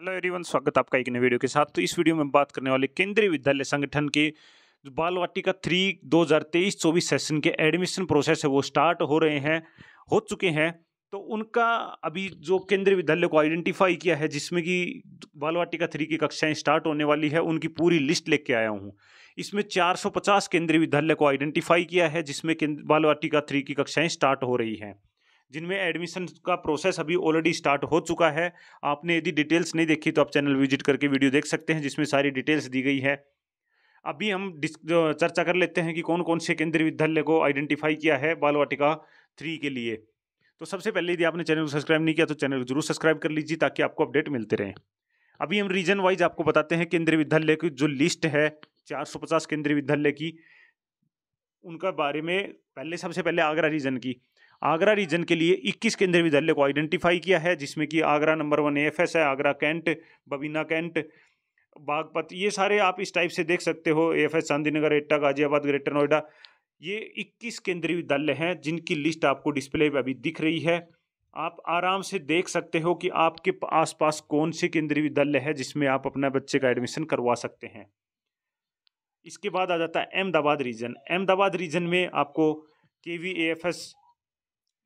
hello everyone स्वागत आपका एक नए वीडियो के साथ तो इस वीडियो में बात करने वाले केंद्रीय विद्यालय संगठन के बालवाटी का थ्री दो हज़ार तेईस चौबीस सेशन के एडमिशन प्रोसेस है वो स्टार्ट हो रहे हैं हो चुके हैं तो उनका अभी जो केंद्रीय विद्यालय को आइडेंटिफाई किया है जिसमें कि बालवाटी का थ्री की कक्षाएं स्टार्ट होने वाली है उनकी पूरी लिस्ट लेके आया हूँ इसमें 450 केंद्रीय विद्यालय को आइडेंटिफाई किया है जिसमें बालवाटी का थ्री की कक्षाएं स्टार्ट हो रही हैं जिनमें एडमिशन का प्रोसेस अभी ऑलरेडी स्टार्ट हो चुका है आपने यदि डिटेल्स नहीं देखी तो आप चैनल विजिट करके वीडियो देख सकते हैं जिसमें सारी डिटेल्स दी गई है अभी हम चर्चा कर लेते हैं कि कौन कौन से केंद्रीय विद्यालय को आइडेंटिफाई किया है बाल वाटिका थ्री के लिए तो सबसे पहले यदि आपने चैनल को सब्सक्राइब नहीं किया तो चैनल को जरूर सब्सक्राइब कर लीजिए ताकि आपको अपडेट मिलते रहें अभी हम रीजन वाइज आपको बताते हैं केंद्रीय विद्यालय की जो लिस्ट है 450 केंद्रीय विद्यालय की उनका बारे में पहले सबसे पहले आगरा रीजन की आगरा रीजन के लिए 21 केंद्रीय विद्यालय को आइडेंटिफाई किया है जिसमें कि आगरा नंबर वन एफ है आगरा कैंट बबीना कैंट बागपत ये सारे आप इस टाइप से देख सकते हो F S Gandhinagar Etah Ghaziabad greater Noida ये 21 केंद्रीय विद्यालय हैं जिनकी लिस्ट आपको डिस्प्ले पर अभी दिख रही है आप आराम से देख सकते हो कि आपके आसपास कौन से केंद्रीय विद्यालय है जिसमें आप अपना बच्चे का एडमिशन करवा सकते हैं इसके बाद आ जाता है अहमदाबाद रीजन अहमदाबाद रीजन में आपको K V A F S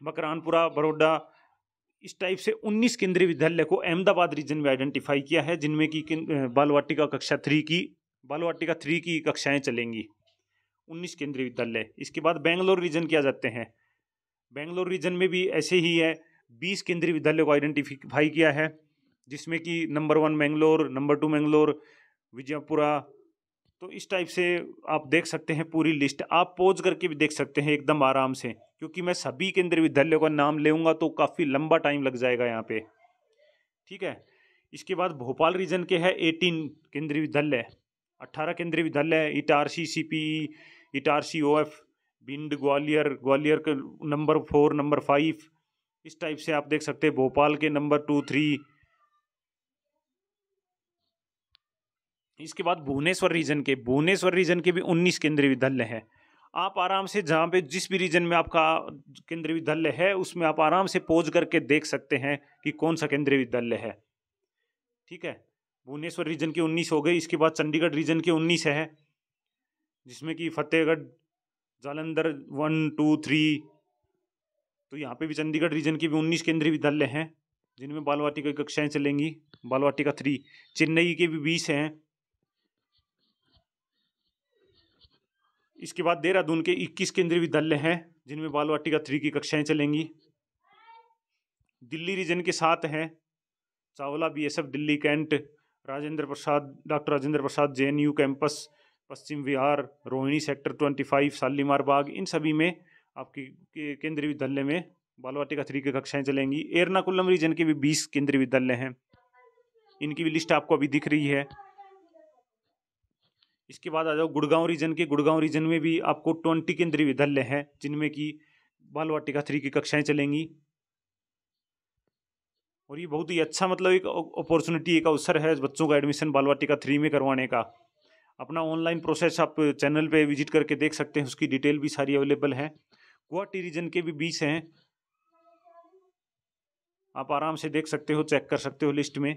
Makarpura Baroda इस टाइप से 19 केंद्रीय विद्यालय को अहमदाबाद रीजन में आइडेंटिफाई किया है जिनमें कि बालवाटिका कक्षा थ्री की बालवाटिका थ्री की कक्षाएं चलेंगी 19 केंद्रीय विद्यालय इसके बाद बेंगलोर रीजन किया जाते हैं बेंगलोर रीजन में भी ऐसे ही है 20 केंद्रीय विद्यालय को आइडेंटिफाई किया है जिसमें कि number one Mangalore number two Mangalore Vijayapura तो इस टाइप से आप देख सकते हैं पूरी लिस्ट आप पोज करके भी देख सकते हैं एकदम आराम से क्योंकि मैं सभी केंद्रीय विद्यालयों का नाम लेऊंगा तो काफ़ी लंबा टाइम लग जाएगा यहाँ पे ठीक है इसके बाद भोपाल रीजन के है एटीन केंद्रीय विद्यालय अट्ठारह केंद्रीय विद्यालय Itarsi C P C O F Bhind Gwalior Gwalior के नंबर फोर नंबर फाइव इस टाइप से आप देख सकते हैं भोपाल के नंबर टू थ्री इसके बाद भुवनेश्वर रीजन के भुवनेश्वर रीजन के भी उन्नीस केंद्रीय विद्यालय हैं आप आराम से जहाँ पे जिस भी रीजन में आपका केंद्रीय विद्यालय है उसमें आप आराम से पोज करके देख सकते हैं कि कौन सा केंद्रीय विद्यालय है ठीक है भुवनेश्वर रीजन के उन्नीस हो गए इसके बाद चंडीगढ़ रीजन के उन्नीस है जिसमें कि Fatehgarh Jalandhar one two three तो यहाँ पे भी चंडीगढ़ रीजन के भी उन्नीस केंद्रीय विद्यालय हैं जिनमें बालवाटी की कक्षाएँ चलेंगी बालवाटी का थ्री चेन्नई के भी बीस हैं इसके बाद देहरादून के 21 केंद्रीय विद्यालय हैं जिनमें बाल वाटिका थ्री की कक्षाएं चलेंगी दिल्ली रीजन के साथ हैं Chawla B S F Delhi cantt Rajendra Prasad doctor Rajendra Prasad J N U campus Paschim Vihar Rohini sector twenty five Shalimar Bagh इन सभी में आपकी के केंद्रीय विद्यालय में बालवाटिका थ्री की कक्षाएँ चलेंगी एर्नाकुल्लम रीजन के भी बीस केंद्रीय विद्यालय हैं इनकी भी लिस्ट आपको अभी दिख रही है इसके बाद आ जाओ गुड़गांव रीजन के गुड़गांव रीजन में भी आपको ट्वेंटी केंद्रीय विद्यालय हैं जिनमें कि बाल वाटिका थ्री की कक्षाएं चलेंगी और ये बहुत ही अच्छा मतलब एक अपॉर्चुनिटी एक अवसर है बच्चों का एडमिशन बाल वाटिका थ्री में करवाने का अपना ऑनलाइन प्रोसेस आप चैनल पे विजिट करके देख सकते हैं उसकी डिटेल भी सारी अवेलेबल है गुवाहाटी रीजन के भी बीस हैं आप आराम से देख सकते हो चेक कर सकते हो लिस्ट में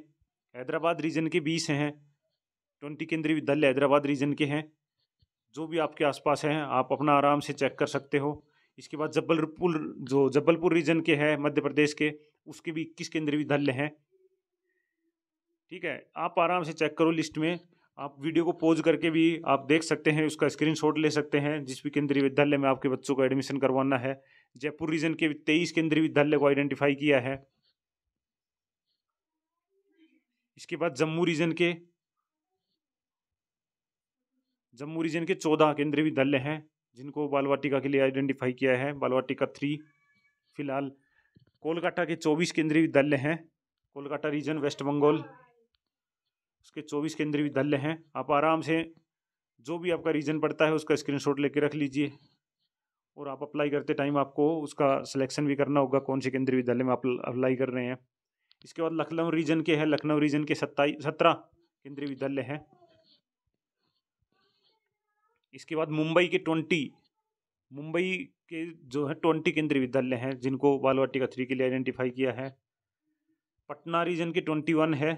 हैदराबाद रीजन के बीस हैं ट्वेंटी केंद्रीय विद्यालय हैदराबाद रीजन के हैं जो भी आपके आसपास हैं आप अपना आराम से चेक कर सकते हो इसके बाद जबलपुर जो जबलपुर रीजन के हैं मध्य प्रदेश के उसके भी इक्कीस केंद्रीय विद्यालय हैं ठीक है आप आराम से चेक करो लिस्ट में आप वीडियो को पॉज करके भी आप देख सकते हैं उसका स्क्रीनशॉट ले सकते हैं जिस भी केंद्रीय विद्यालय में आपके बच्चों को एडमिशन करवाना है जयपुर रीजन के तेईस केंद्रीय विद्यालय को आइडेंटिफाई किया है इसके बाद जम्मू रीजन के जम्मू रीजन के चौदह केंद्रीय विद्यालय हैं जिनको बालवाटिका के लिए आइडेंटिफाई किया है बालवाटिका थ्री फिलहाल कोलकाता के चौबीस केंद्रीय विद्यालय हैं कोलकाता रीजन वेस्ट बंगाल उसके चौबीस केंद्रीय विद्यालय हैं आप आराम से जो भी आपका रीजन पड़ता है उसका स्क्रीनशॉट लेके रख लीजिए और आप अप्लाई करते टाइम आपको उसका सिलेक्शन भी करना होगा कौन से केंद्रीय विद्यालय में आप अप्लाई कर रहे हैं इसके बाद लखनऊ रीजन के हैं लखनऊ रीजन के सत्ताईस सत्रह केंद्रीय विद्यालय हैं इसके बाद मुंबई के ट्वेंटी मुंबई के जो है ट्वेंटी केंद्रीय विद्यालय हैं जिनको बालवाटी का थ्री के लिए आइडेंटिफाई किया है पटना रीजन के ट्वेंटी वन है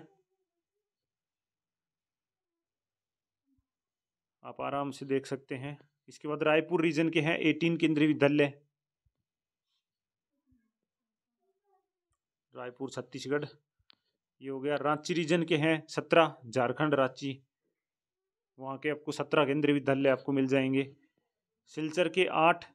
आप आराम से देख सकते हैं इसके बाद रायपुर रीजन के हैं एटीन केंद्रीय विद्यालय रायपुर छत्तीसगढ़ ये हो गया रांची रीजन के हैं सत्रह झारखंड रांची वहाँ के आपको सत्रह केंद्रीय विद्यालय आपको मिल जाएंगे सिलचर के आठ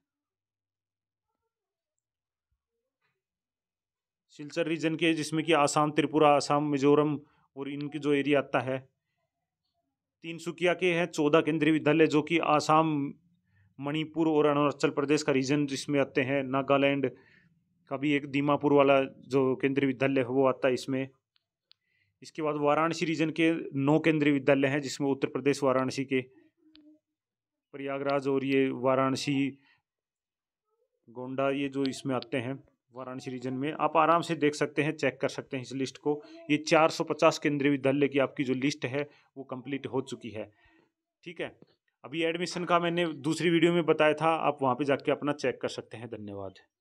सिलचर रीजन के जिसमें कि आसाम त्रिपुरा आसाम मिजोरम और इनके जो एरिया आता है तीन सुकिया के हैं चौदह केंद्रीय विद्यालय जो कि आसाम मणिपुर और अरुणाचल प्रदेश का रीजन जिसमें आते हैं नागालैंड का भी एक दीमापुर वाला जो केंद्रीय विद्यालय है वो आता है इसमें इसके बाद वाराणसी रीजन के नौ केंद्रीय विद्यालय हैं जिसमें उत्तर प्रदेश वाराणसी के प्रयागराज और ये वाराणसी गोंडा ये जो इसमें आते हैं वाराणसी रीजन में आप आराम से देख सकते हैं चेक कर सकते हैं इस लिस्ट को ये 450 केंद्रीय विद्यालय की आपकी जो लिस्ट है वो कंप्लीट हो चुकी है ठीक है अभी एडमिशन का मैंने दूसरी वीडियो में बताया था आप वहाँ पे जाके अपना चेक कर सकते हैं धन्यवाद